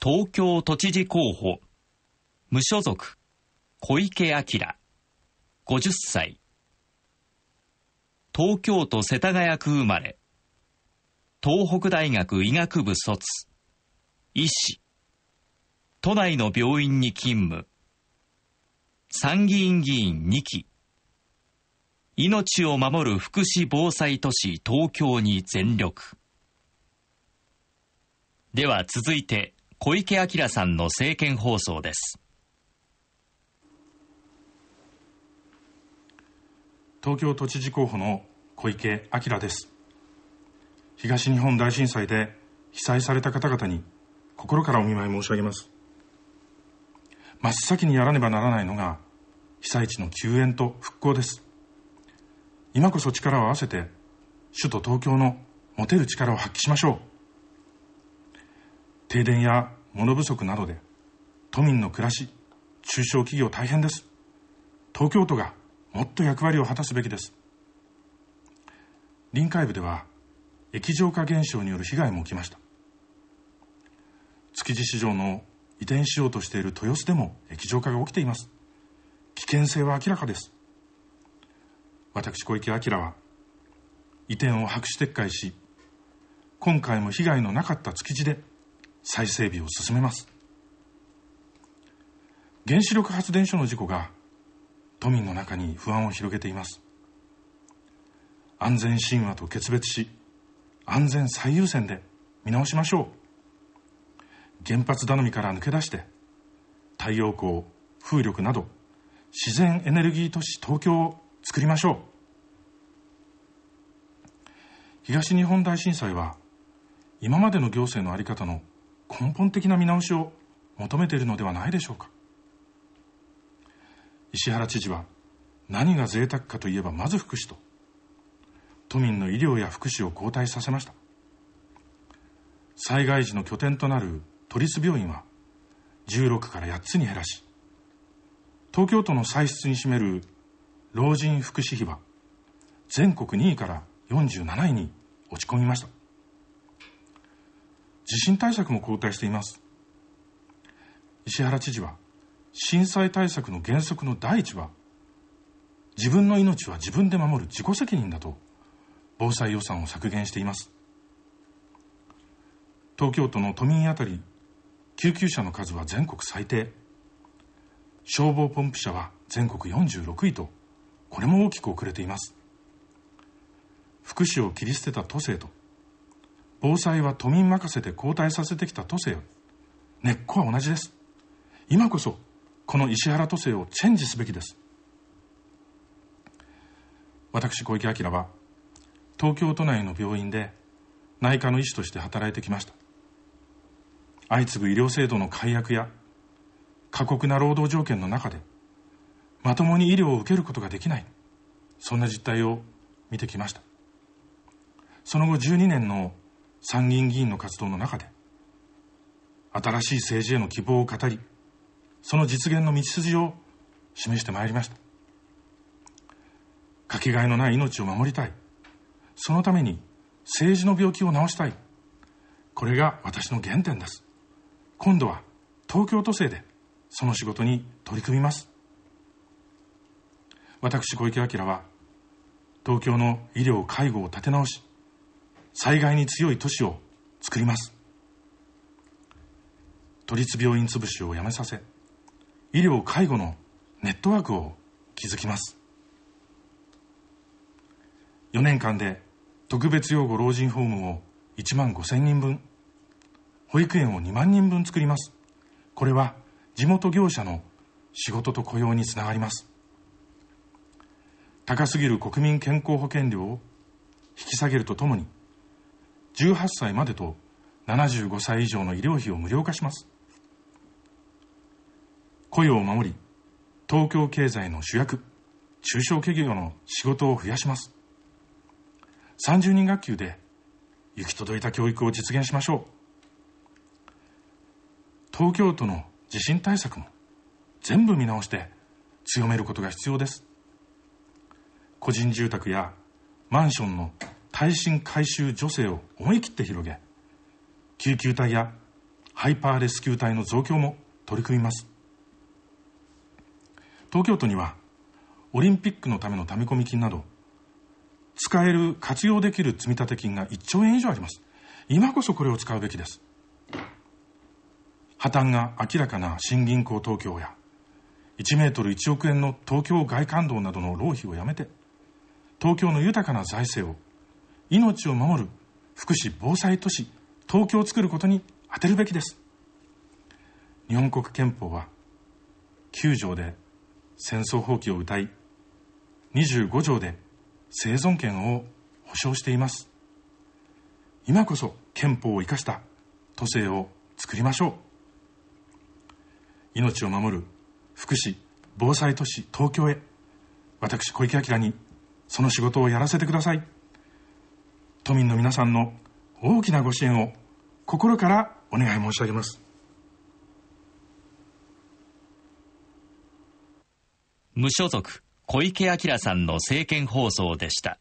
東京都知事候補、無所属、小池晃、50歳。東京都世田谷区生まれ、東北大学医学部卒、医師、都内の病院に勤務、参議院議員2期、命を守る福祉防災都市東京に全力。では続いて、小池晃さんの政見放送です。東京都知事候補の小池晃です。東日本大震災で被災された方々に心からお見舞い申し上げます。真っ先にやらねばならないのが被災地の救援と復興です。今こそ力を合わせて首都東京の持てる力を発揮しましょう。停電や物不足などで都民の暮らし中小企業大変です東京都がもっと役割を果たすべきです臨海部では液状化現象による被害も起きました築地市場の移転しようとしている豊洲でも液状化が起きています危険性は明らかです私小池晃は移転を白紙撤回し今回も被害のなかった築地で再整備を進めます原子力発電所の事故が都民の中に不安を広げています安全神話と決別し安全最優先で見直しましょう原発頼みから抜け出して太陽光風力など自然エネルギー都市東京を作りましょう東日本大震災は今までの行政の在り方の根本的な見直しを求めているのではないでしょうか石原知事は何が贅沢かといえばまず福祉と都民の医療や福祉を後退させました災害時の拠点となる都立病院は16から8つに減らし東京都の歳出に占める老人福祉費は全国2位から47位に落ち込みました地震対策も後退しています石原知事は震災対策の原則の第一は自分の命は自分で守る自己責任だと防災予算を削減しています東京都の都民あたり救急車の数は全国最低消防ポンプ車は全国46位とこれも大きく遅れています福祉を切り捨てた都政と防災は都民任せで交代させてきた都政よ根っこは同じです今こそこの石原都政をチェンジすべきです私小池晃は東京都内の病院で内科の医師として働いてきました相次ぐ医療制度の改悪や過酷な労働条件の中でまともに医療を受けることができないそんな実態を見てきましたその後12年の参議院議員の活動の中で新しい政治への希望を語りその実現の道筋を示してまいりましたかけがえのない命を守りたいそのために政治の病気を治したいこれが私の原点です今度は東京都政でその仕事に取り組みます私小池晃は東京の医療介護を立て直し災害に強い都市を作ります都立病院潰しをやめさせ医療介護のネットワークを築きます4年間で特別養護老人ホームを1万5000人分保育園を2万人分作りますこれは地元業者の仕事と雇用につながります高すぎる国民健康保険料を引き下げるとともに18歳までと75歳以上の医療費を無料化します雇用を守り東京経済の主役中小企業の仕事を増やします30人学級で行き届いた教育を実現しましょう東京都の地震対策も全部見直して強めることが必要です個人住宅やマンションの耐震改修助成を思い切って広げ救急隊やハイパーレスキュー隊の増強も取り組みます東京都にはオリンピックのためのため込み金など使える活用できる積立金が1兆円以上あります今こそこれを使うべきです破綻が明らかな新銀行東京や1メートル1億円の東京外環道などの浪費をやめて東京の豊かな財政を命を守る福祉防災都市東京を作ることに充てるべきです日本国憲法は9条で戦争放棄を謳い25条で生存権を保障しています今こそ憲法を生かした都政を作りましょう命を守る福祉防災都市東京へ私小池晃にその仕事をやらせてください都民の皆さんの大きなご支援を心からお願い申し上げます無所属小池晃さんの政見放送でした。